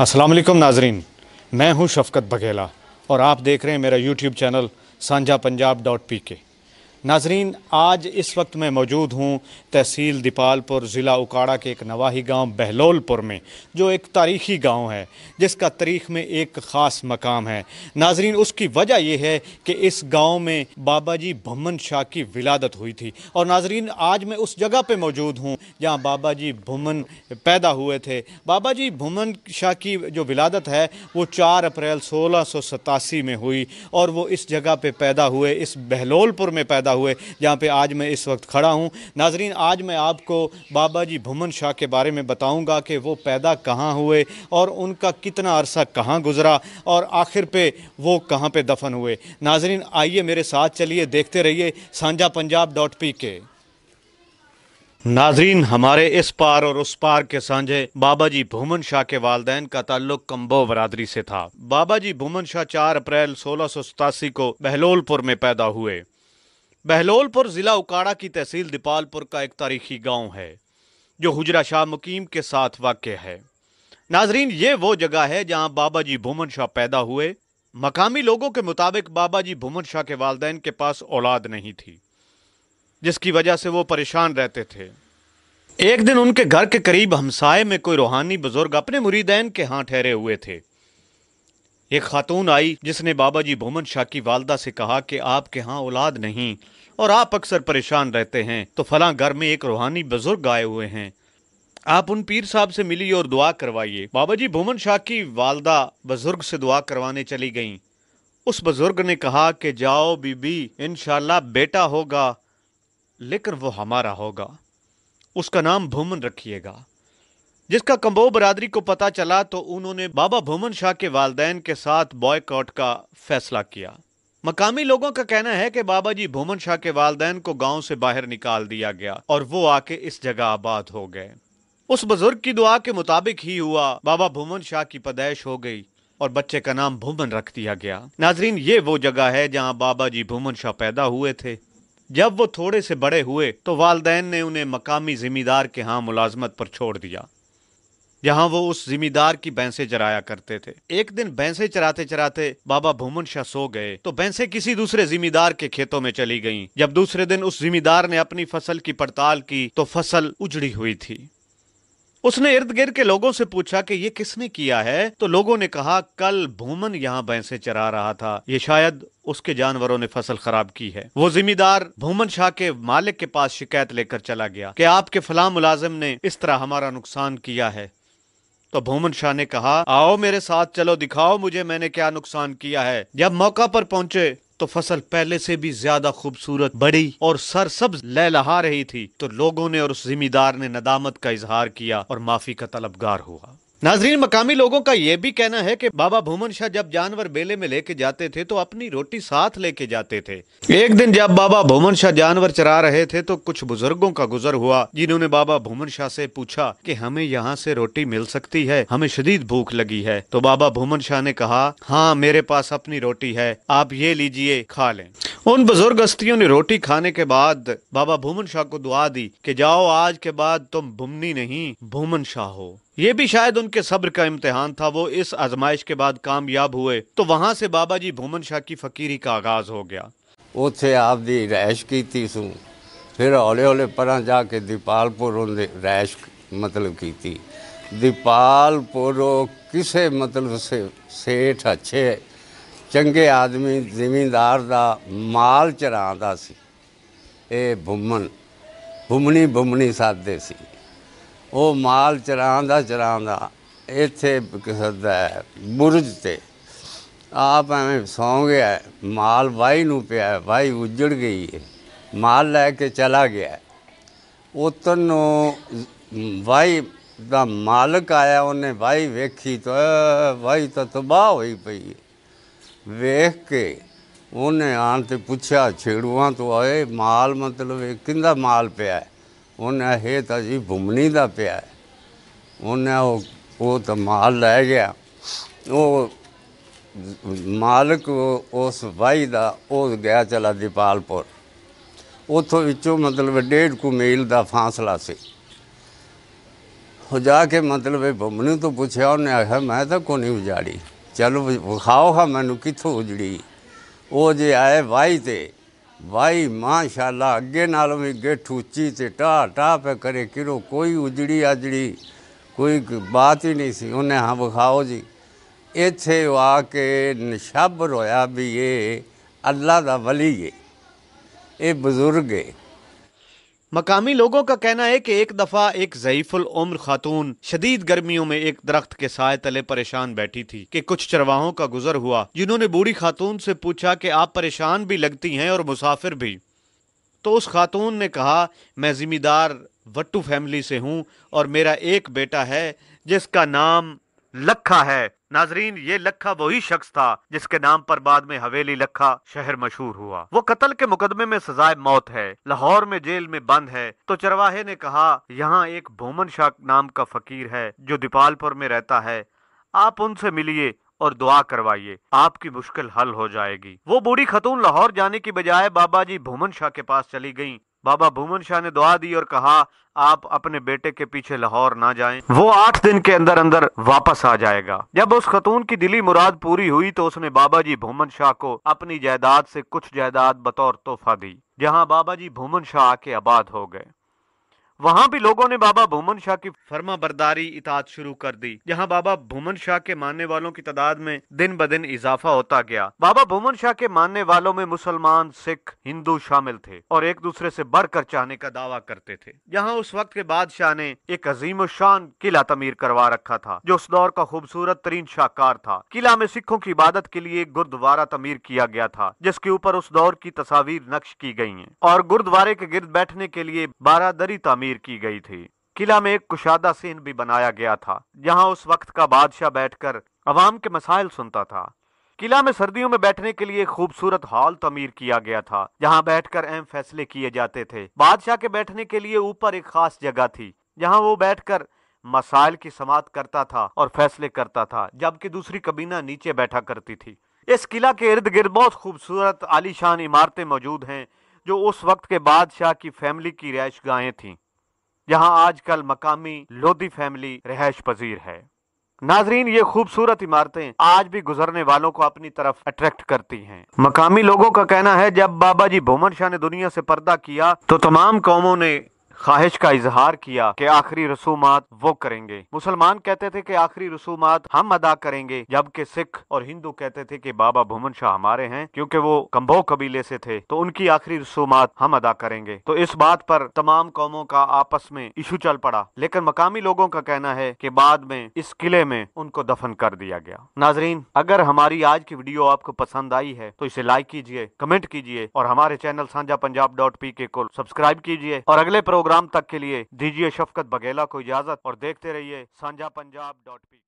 असलम नाजरीन मैं हूं शफकत बघेला और आप देख रहे हैं मेरा यूट्यूब चैनल सांझा पंजाब डॉट पी के नाजरीन आज इस वक्त मैं मौजूद हूँ तहसील दीपालपुर ज़िला उकाड़ा के एक नवाही गांव बहलोलपुर में जो एक तारीखी गांव है जिसका तारीख में एक ख़ास मकाम है नाजरीन उसकी वजह यह है कि इस गांव में बाबा जी भमन शाह की विलादत हुई थी और नाजरीन आज मैं उस जगह पर मौजूद हूँ जहाँ बाबा जी भमन पैदा हुए थे बाबा जी भमन शाह की जो विलादत है वो चार अप्रैल सोलह में हुई और वो इस जगह पर पैदा हुए इस बहलोलपुर में पैदा हुए जहाँ पे आज मैं इस वक्त खड़ा हूँ नाजरीन आज मैं आपको बाबा जी भुमन शाह के बारे में बताऊँगा कि वो पैदा कहाँ हुए और उनका कितना अरसा कहाँ गुज़रा और आखिर पे वो कहाँ पे दफन हुए नाजरीन आइए मेरे साथ चलिए देखते रहिए सांझा पंजाब डॉट पी के नाजरीन हमारे इस पार और उस पार के सांझे बाबा जी भूमन शाह के वालदेन का ताल्लुक कम्बो बरादरी से था बाबा जी भूमन शाह चार अप्रैल सोलह को बहलोलपुर में पैदा हुए बहलोलपुर ज़िला उकाड़ा की तहसील दीपालपुर का एक तारीखी गांव है जो हुजरा शाह मुकीम के साथ वाक्य है नाजरीन ये वो जगह है जहां बाबा जी भूमन शाह पैदा हुए मकामी लोगों के मुताबिक बाबा जी भूमन शाह के वालदेन के पास औलाद नहीं थी जिसकी वजह से वो परेशान रहते थे एक दिन उनके घर के करीब हमसाए में कोई रूहानी बुजुर्ग अपने मुरीदैन के हाथ ठहरे हुए थे एक खातून आई जिसने बाबा जी भूमन शाह की वालदा से कहा कि आपके यहाँ औलाद नहीं और आप अक्सर परेशान रहते हैं तो फला घर में एक रूहानी बुजुर्ग आए हुए हैं आप उन पीर साहब से मिली और दुआ करवाइए बाबा जी भूमन शाह की वालदा बुजुर्ग से दुआ करवाने चली गईं उस बुजुर्ग ने कहा कि जाओ बीबी इन बेटा होगा लेकिन वो हमारा होगा उसका नाम भूमन रखिएगा जिसका कम्बो बरादरी को पता चला तो उन्होंने बाबा भूमन शाह के वालदेन के साथ बॉयकॉट का फैसला किया मकामी लोगों का कहना है कि बाबा जी भूमन शाह के वालदेन को गांव से बाहर निकाल दिया गया और वो आके इस जगह आबाद हो गए उस बुजुर्ग की दुआ के मुताबिक ही हुआ बाबा भूमन शाह की पैदाइश हो गई और बच्चे का नाम भूमन रख दिया गया नाजरीन ये वो जगह है जहाँ बाबा जी भूमन शाह पैदा हुए थे जब वो थोड़े से बड़े हुए तो वालदेन ने उन्हें मकामी जिमीदार के यहाँ मुलाजमत पर छोड़ दिया यहाँ वो उस जिमीदार की भैंसे चराया करते थे एक दिन भैंसे चराते चराते बाबा भूमन शाह सो गए तो भैंसे किसी दूसरे जिमीदार के खेतों में चली गईं। जब दूसरे दिन उस जिमीदार ने अपनी फसल की पड़ताल की तो फसल उजड़ी हुई थी उसने इर्द गिर्द के लोगों से पूछा कि ये किसने किया है तो लोगों ने कहा कल भूमन यहाँ भैंसे चरा रहा था ये शायद उसके जानवरों ने फसल खराब की है वो जिम्मेदार भूमन शाह के मालिक के पास शिकायत लेकर चला गया कि आपके फला मुलाजिम ने इस तरह हमारा नुकसान किया है तो भूमन शाह ने कहा आओ मेरे साथ चलो दिखाओ मुझे मैंने क्या नुकसान किया है जब मौका पर पहुंचे तो फसल पहले से भी ज्यादा खूबसूरत बड़ी और सरसब्ज लहलहा रही थी तो लोगों ने और उस जिम्मेदार ने नदामत का इजहार किया और माफी का तलबगार हुआ नाजरीन मकामी लोगों का यह भी कहना है कि बाबा भूमन शाह जब जानवर मेले में लेके जाते थे तो अपनी रोटी साथ लेके जाते थे एक दिन जब बाबा भूमन शाह जानवर चरा रहे थे तो कुछ बुजुर्गों का गुजर हुआ जिन्होंने बाबा भूमन शाह से पूछा कि हमें यहाँ से रोटी मिल सकती है हमें शदीद भूख लगी है तो बाबा भूमन शाह ने कहा हाँ मेरे पास अपनी रोटी है आप ये लीजिए खा लें उन बुजुर्ग अस्थियों ने रोटी खाने के बाद बाबा भूमन शाह को दुआ दी कि जाओ आज के बाद तुम भूमनी नहीं भूमन शाह हो ये भी शायद उनके सब्र का इम्तिहान था वो इस आजमाइश के बाद कामयाब हुए तो वहाँ से बाबा जी भूमन शाह की फकीरी का आगाज हो गया उसे आप दी रैश की थी सू फिर हौले हौले पर जाके दीपालपुर रैश मतलब की थी दीपालपुर किसे मतलब से सेठ अच्छे चंगे आदमी जिमीदार दा माल चरादा सी ए भूमन भूमनी भूमनी साधे सी ਉਹ ਮਾਲ ਚਰਾਉਂਦਾ ਚਰਾਉਂਦਾ ਇੱਥੇ ਕਿਸਦਾ ਹੈ ਬੁਰਜ ਤੇ ਆਪ ਐਵੇਂ ਸੌਂ ਗਿਆ ਮਾਲ ਵਾਈ ਨੂੰ ਪਿਆ ਵਾਈ ਉੱਜੜ ਗਈ ਹੈ ਮਾਲ ਲੈ ਕੇ ਚਲਾ ਗਿਆ ਉਤਨ ਨੂੰ ਵਾਈ ਦਾ ਮਾਲਕ ਆਇਆ ਉਹਨੇ ਵਾਈ ਵੇਖੀ ਤਾਂ ਵਾਈ ਤਾਂ ਤਬਾਹ ਹੋਈ ਪਈ ਵੇਖ ਕੇ ਉਹਨੇ ਆਣ ਤੇ ਪੁੱਛਿਆ ਛੇੜੂਆਂ ਤੋਂ ਆਏ ਮਾਲ ਮਤਲਬ ਇਹ ਕਿੰਦਾ ਮਾਲ ਪਿਆ ਉਹਨੇ ਇਹ ਤਾਂ ਜੀ ਭੁੰਮਣੀ ਦਾ ਪਿਆ ਉਹਨੇ ਉਹ ਉਹ ਤਾਂ ਮਾਲ ਲੈ ਗਿਆ ਉਹ ਮਾਲਕ ਉਸ ਵਾਈ ਦਾ ਉਹ ਗਿਆ ਚਲਾ ਦੀਪਾਲਪੁਰ ਉਥੋਂ ਵਿੱਚੋਂ ਮਤਲਬ ਡੇਢ ਕੁ ਮੀਲ ਦਾ ਫਾਸਲਾ ਸੀ ਹੋ ਜਾ ਕੇ ਮਤਲਬ ਇਹ ਬੰਮਣੀ ਤੋਂ ਪੁੱਛਿਆ ਉਹਨੇ ਆਖਿਆ ਮੈਂ ਤਾਂ ਕੋ ਨਹੀਂ ਉਜਾੜੀ ਚਲੋ ਵਿਖਾਓ ਹਾਂ ਮੈਨੂੰ ਕਿੱਥੋਂ ਉਜੜੀ ਉਹ ਜੇ ਆਏ ਵਾਈ ਤੇ भाई माशाला अगे नालों भी गिठ उच्ची ते टाह टाह पे करे किरो कोई उजड़ी आजड़ी कोई बात ही नहीं सी उन्हें हाँ विखाओ जी इत्थे आके नशाबर रोया भी ये अल्लाह का वली है ये बजुर्ग है मकामी लोगों का कहना है कि एक दफ़ा एक जयफुल उम्र खातून शदीद गर्मियों में एक दरख्त के साय तले परेशान बैठी थी कि कुछ चरवाहों का गुजर हुआ जिन्होंने बूढ़ी खातून से पूछा कि आप परेशान भी लगती हैं और मुसाफिर भी तो उस खातून ने कहा मैं ज़िम्मेदार वट्टू फैमिली से हूं और मेरा एक बेटा है जिसका नाम लखा है नाजरीन ये लखा वही शख्स था जिसके नाम पर बाद में हवेली लखा शहर मशहूर हुआ वो कत्ल के मुकदमे में सजाए मौत है लाहौर में जेल में बंद है तो चरवाहे ने कहा यहाँ एक भोमन शाह नाम का फकीर है जो दीपालपुर में रहता है आप उनसे मिलिए और दुआ करवाइए आपकी मुश्किल हल हो जाएगी वो बूढ़ी खतून लाहौर जाने की बजाय बाबा जी भूमन शाह के पास चली गईं बाबा भूमन शाह ने दुआ दी और कहा आप अपने बेटे के पीछे लाहौर ना जाएं वो आठ दिन के अंदर अंदर वापस आ जाएगा जब उस खतून की दिली मुराद पूरी हुई तो उसने बाबा जी भूमन शाह को अपनी जायदाद से कुछ जायदाद बतौर तोहफा दी जहां बाबा जी भूमन शाह के आबाद हो गए वहाँ भी लोगों ने बाबा भूमन शाह की फर्मा बरदारी इताद शुरू कर दी जहाँ बाबा भूमन शाह के मानने वालों की तादाद में दिन ब दिन इजाफा होता गया बाबा भूमन शाह के मानने वालों में मुसलमान सिख हिंदू शामिल थे और एक दूसरे से बढ़कर चाहने का दावा करते थे यहाँ उस वक्त के बादशाह ने एक अजीम शान किला तमीर करवा रखा था जो उस दौर का खूबसूरत तरीन शाहकार था किला में सिखों की इबादत के लिए गुरुद्वारा तमीर किया गया था जिसके ऊपर उस दौर की तस्वीर नक्श की गई है और गुरुद्वारे के गिर्द बैठने के लिए बारादरी तमीर तामीर की गई थी किला में एक कुशादा सीन भी बनाया गया था जहां उस वक्त का बादशाह बैठकर अवाम के मसाइल सुनता था किला में सर्दियों में बैठने के लिए खूबसूरत हॉल तमीर किया गया था जहां बैठकर अहम फैसले किए जाते थे बादशाह के बैठने के लिए ऊपर एक खास जगह थी जहां वो बैठकर मसाइल की समात करता था और फैसले करता था जबकि दूसरी कबीना नीचे बैठा करती थी इस किला के इर्द गिर्द बहुत खूबसूरत आलिशान इमारतें मौजूद हैं जो उस वक्त के बादशाह की फैमिली की रहायश गाहें थीं आज आजकल मकामी लोधी फैमिली रिहायश पजीर है नाजरीन ये खूबसूरत इमारतें आज भी गुजरने वालों को अपनी तरफ अट्रैक्ट करती हैं मकामी लोगों का कहना है जब बाबा जी भूमन शाह ने दुनिया से पर्दा किया तो तमाम कौमों ने ख्वाहिश का इजहार किया कि आखिरी रसूमात वो करेंगे मुसलमान कहते थे कि आखिरी रसूमात हम अदा करेंगे जबकि सिख और हिंदू कहते थे कि बाबा भूमन शाह हमारे हैं क्योंकि वो कम्बो कबीले से थे तो उनकी आखिरी रसूमात हम अदा करेंगे तो इस बात पर तमाम कौमों का आपस में इशू चल पड़ा लेकिन मकामी लोगों का कहना है कि बाद में इस किले में उनको दफन कर दिया गया नाजरीन अगर हमारी आज की वीडियो आपको पसंद आई है तो इसे लाइक कीजिए कमेंट कीजिए और हमारे चैनल साझा पंजाब डॉट पी के को सब्सक्राइब कीजिए और अगले प्रोग्राम शाम तक के लिए दीजिए शफकत बघेला को इजाजत और देखते रहिए सांझा पंजाब डॉट पी